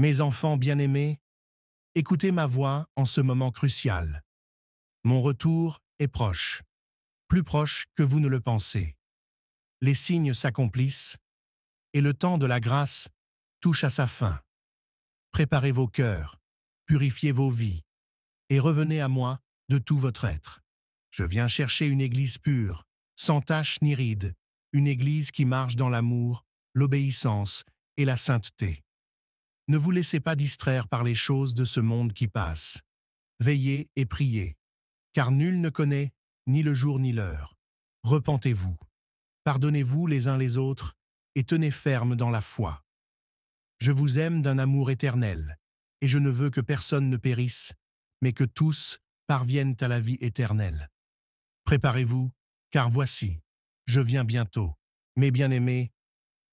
Mes enfants bien-aimés, écoutez ma voix en ce moment crucial. Mon retour est proche, plus proche que vous ne le pensez. Les signes s'accomplissent, et le temps de la grâce touche à sa fin. Préparez vos cœurs, purifiez vos vies, et revenez à moi de tout votre être. Je viens chercher une Église pure, sans tache ni ride, une Église qui marche dans l'amour, l'obéissance et la sainteté. Ne vous laissez pas distraire par les choses de ce monde qui passe. Veillez et priez, car nul ne connaît ni le jour ni l'heure. Repentez-vous, pardonnez-vous les uns les autres, et tenez ferme dans la foi. Je vous aime d'un amour éternel, et je ne veux que personne ne périsse, mais que tous parviennent à la vie éternelle. Préparez-vous, car voici, je viens bientôt. Mes bien-aimés,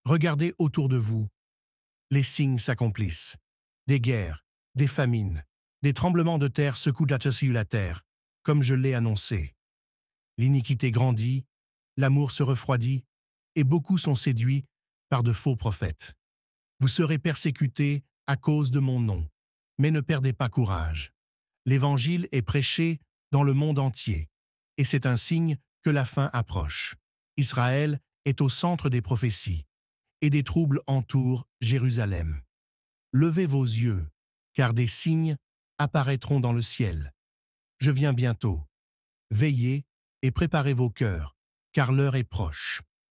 regardez autour de vous, les signes s'accomplissent. Des guerres, des famines, des tremblements de terre secouent la terre, comme je l'ai annoncé. L'iniquité grandit, l'amour se refroidit, et beaucoup sont séduits par de faux prophètes. Vous serez persécutés à cause de mon nom, mais ne perdez pas courage. L'Évangile est prêché dans le monde entier, et c'est un signe que la fin approche. Israël est au centre des prophéties et des troubles entourent Jérusalem. Levez vos yeux, car des signes apparaîtront dans le ciel. Je viens bientôt. Veillez et préparez vos cœurs, car l'heure est proche.